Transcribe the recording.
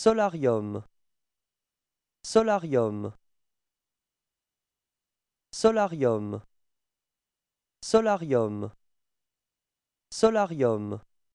Solarium Solarium Solarium Solarium Solarium